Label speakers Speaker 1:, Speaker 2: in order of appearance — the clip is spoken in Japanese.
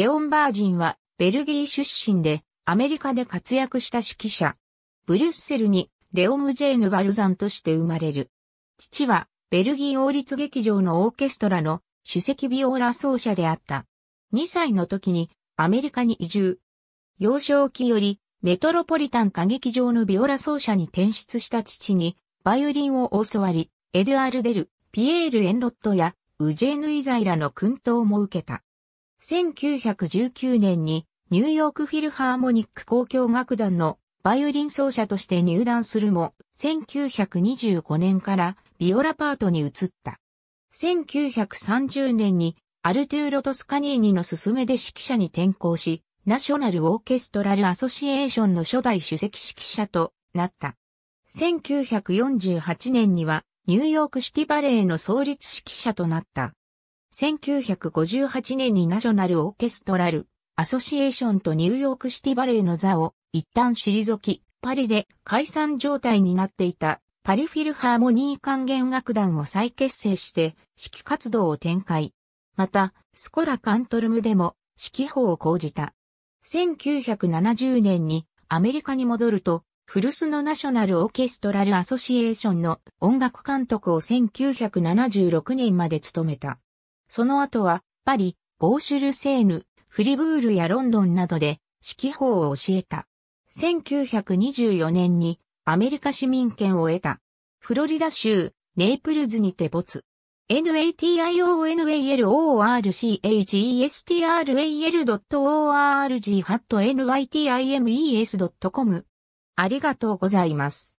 Speaker 1: レオン・バージンは、ベルギー出身で、アメリカ
Speaker 2: で活躍した指揮者。ブリュッセルに、レオム・ジェーヌ・バルザンとして生まれる。父は、ベルギー王立劇場のオーケストラの首席ビオラ奏者であった。2歳の時に、アメリカに移住。幼少期より、メトロポリタン歌劇場のビオラ奏者に転出した父に、バイオリンを教わり、エドゥアール・デル、ピエール・エンロットや、ウジェーヌ・イザイラの薫陶も受けた。1919年にニューヨークフィルハーモニック交響楽団のバイオリン奏者として入団するも、1925年からビオラパートに移った。1930年にアルトゥーロ・トスカニーニの勧めで指揮者に転向し、ナショナル・オーケストラル・アソシエーションの初代首席指揮者となった。1948年にはニューヨークシティバレーの創立指揮者となった。1958年にナショナルオーケストラル、アソシエーションとニューヨークシティバレーの座を一旦退き、パリで解散状態になっていたパリフィルハーモニー管弦楽団を再結成して指揮活動を展開。また、スコラカントルムでも指揮法を講じた。1970年にアメリカに戻ると、古巣のナショナルオーケストラルアソシエーションの音楽監督を1976年まで務めた。その後は、パリ、ボーシュルセーヌ、フリブールやロンドンなどで、指揮法を教えた。1924年に、アメリカ市民権を得た。フロリダ州、ネイプルズにて没。n a t i o n a l o r c g e s t r a l o r g n y t i m e
Speaker 1: s c o m ありがとうございます。